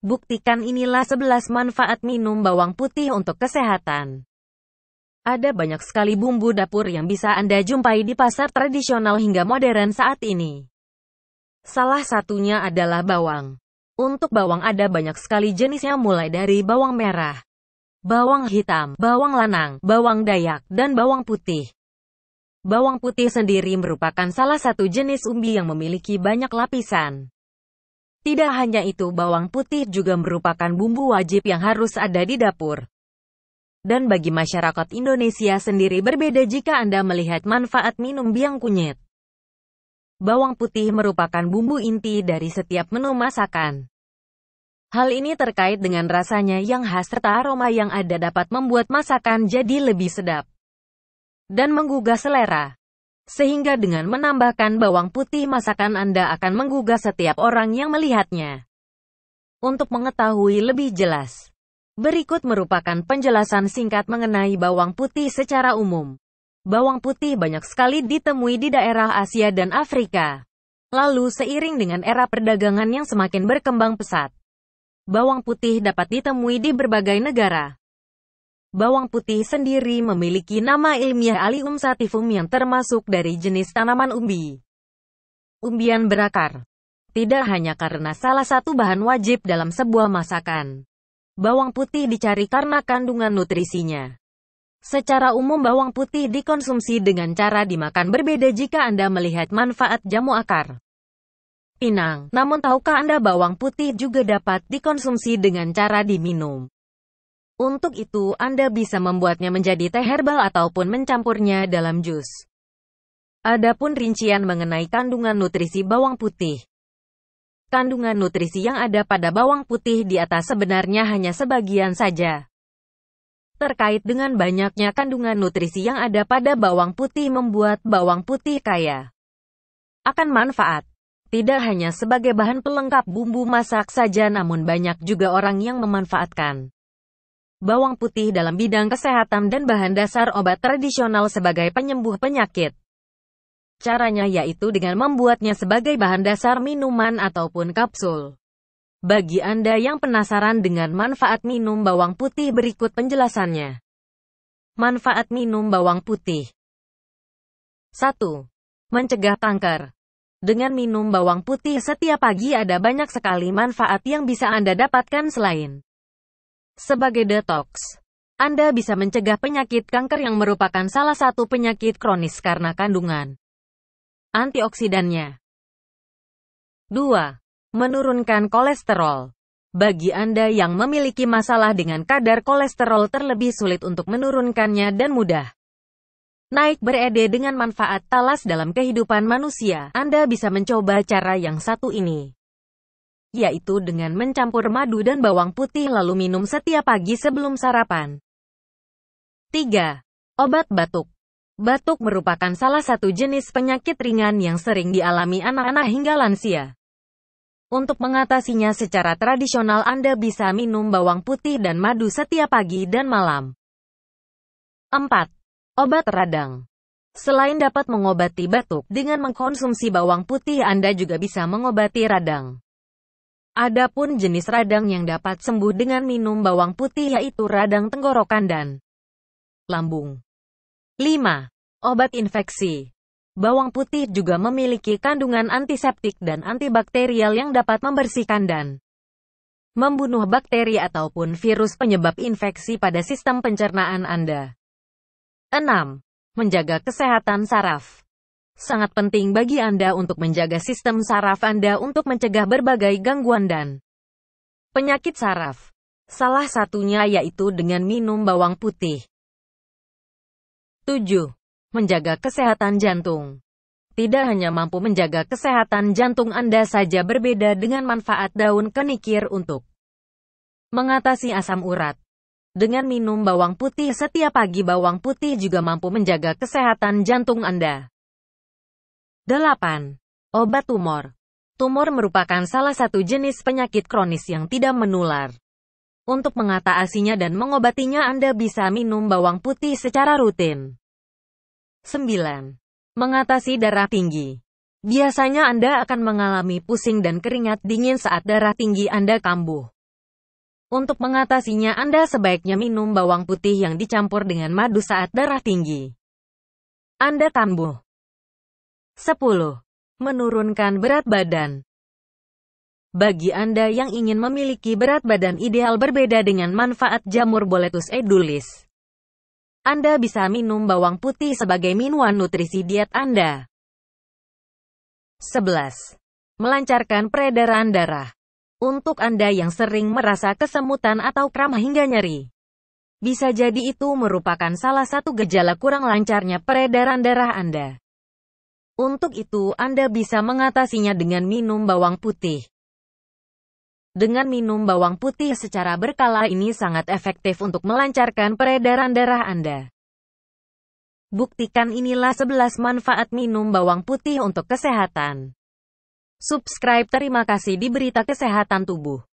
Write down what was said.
Buktikan inilah 11 manfaat minum bawang putih untuk kesehatan. Ada banyak sekali bumbu dapur yang bisa Anda jumpai di pasar tradisional hingga modern saat ini. Salah satunya adalah bawang. Untuk bawang ada banyak sekali jenisnya mulai dari bawang merah, bawang hitam, bawang lanang, bawang dayak, dan bawang putih. Bawang putih sendiri merupakan salah satu jenis umbi yang memiliki banyak lapisan. Tidak hanya itu bawang putih juga merupakan bumbu wajib yang harus ada di dapur. Dan bagi masyarakat Indonesia sendiri berbeda jika Anda melihat manfaat minum biang kunyit. Bawang putih merupakan bumbu inti dari setiap menu masakan. Hal ini terkait dengan rasanya yang khas serta aroma yang ada dapat membuat masakan jadi lebih sedap dan menggugah selera sehingga dengan menambahkan bawang putih masakan Anda akan menggugah setiap orang yang melihatnya. Untuk mengetahui lebih jelas, berikut merupakan penjelasan singkat mengenai bawang putih secara umum. Bawang putih banyak sekali ditemui di daerah Asia dan Afrika. Lalu seiring dengan era perdagangan yang semakin berkembang pesat, bawang putih dapat ditemui di berbagai negara. Bawang putih sendiri memiliki nama ilmiah Allium sativum yang termasuk dari jenis tanaman umbi. Umbian berakar. Tidak hanya karena salah satu bahan wajib dalam sebuah masakan. Bawang putih dicari karena kandungan nutrisinya. Secara umum bawang putih dikonsumsi dengan cara dimakan berbeda jika Anda melihat manfaat jamu akar. Pinang, namun tahukah Anda bawang putih juga dapat dikonsumsi dengan cara diminum? Untuk itu, Anda bisa membuatnya menjadi teh herbal ataupun mencampurnya dalam jus. Adapun rincian mengenai kandungan nutrisi bawang putih. Kandungan nutrisi yang ada pada bawang putih di atas sebenarnya hanya sebagian saja. Terkait dengan banyaknya kandungan nutrisi yang ada pada bawang putih membuat bawang putih kaya akan manfaat. Tidak hanya sebagai bahan pelengkap bumbu masak saja namun banyak juga orang yang memanfaatkan bawang putih dalam bidang kesehatan dan bahan dasar obat tradisional sebagai penyembuh penyakit. Caranya yaitu dengan membuatnya sebagai bahan dasar minuman ataupun kapsul. Bagi Anda yang penasaran dengan manfaat minum bawang putih berikut penjelasannya. Manfaat minum bawang putih 1. Mencegah kanker dengan minum bawang putih setiap pagi ada banyak sekali manfaat yang bisa Anda dapatkan selain sebagai detox, Anda bisa mencegah penyakit kanker yang merupakan salah satu penyakit kronis karena kandungan antioksidannya. 2. Menurunkan kolesterol. Bagi Anda yang memiliki masalah dengan kadar kolesterol terlebih sulit untuk menurunkannya dan mudah. Naik berede dengan manfaat talas dalam kehidupan manusia, Anda bisa mencoba cara yang satu ini yaitu dengan mencampur madu dan bawang putih lalu minum setiap pagi sebelum sarapan. 3. Obat batuk Batuk merupakan salah satu jenis penyakit ringan yang sering dialami anak-anak hingga lansia. Untuk mengatasinya secara tradisional Anda bisa minum bawang putih dan madu setiap pagi dan malam. 4. Obat radang. Selain dapat mengobati batuk, dengan mengkonsumsi bawang putih Anda juga bisa mengobati radang. Adapun jenis radang yang dapat sembuh dengan minum bawang putih yaitu radang tenggorokan dan lambung. 5. Obat infeksi. Bawang putih juga memiliki kandungan antiseptik dan antibakterial yang dapat membersihkan dan membunuh bakteri ataupun virus penyebab infeksi pada sistem pencernaan Anda. 6. Menjaga kesehatan saraf sangat penting bagi Anda untuk menjaga sistem saraf Anda untuk mencegah berbagai gangguan dan penyakit saraf. Salah satunya yaitu dengan minum bawang putih. 7. Menjaga kesehatan jantung. Tidak hanya mampu menjaga kesehatan jantung Anda saja berbeda dengan manfaat daun kenikir untuk mengatasi asam urat. Dengan minum bawang putih setiap pagi bawang putih juga mampu menjaga kesehatan jantung Anda. 8. Obat tumor. Tumor merupakan salah satu jenis penyakit kronis yang tidak menular. Untuk mengatasinya dan mengobatinya Anda bisa minum bawang putih secara rutin. 9. Mengatasi darah tinggi. Biasanya Anda akan mengalami pusing dan keringat dingin saat darah tinggi Anda kambuh. Untuk mengatasinya Anda sebaiknya minum bawang putih yang dicampur dengan madu saat darah tinggi. Anda kambuh. 10. Menurunkan berat badan Bagi Anda yang ingin memiliki berat badan ideal berbeda dengan manfaat jamur boletus edulis, Anda bisa minum bawang putih sebagai minuman nutrisi diet Anda. 11. Melancarkan peredaran darah Untuk Anda yang sering merasa kesemutan atau kram hingga nyeri, bisa jadi itu merupakan salah satu gejala kurang lancarnya peredaran darah Anda. Untuk itu Anda bisa mengatasinya dengan minum bawang putih. Dengan minum bawang putih secara berkala ini sangat efektif untuk melancarkan peredaran darah Anda. Buktikan inilah 11 manfaat minum bawang putih untuk kesehatan. Subscribe terima kasih di berita kesehatan tubuh.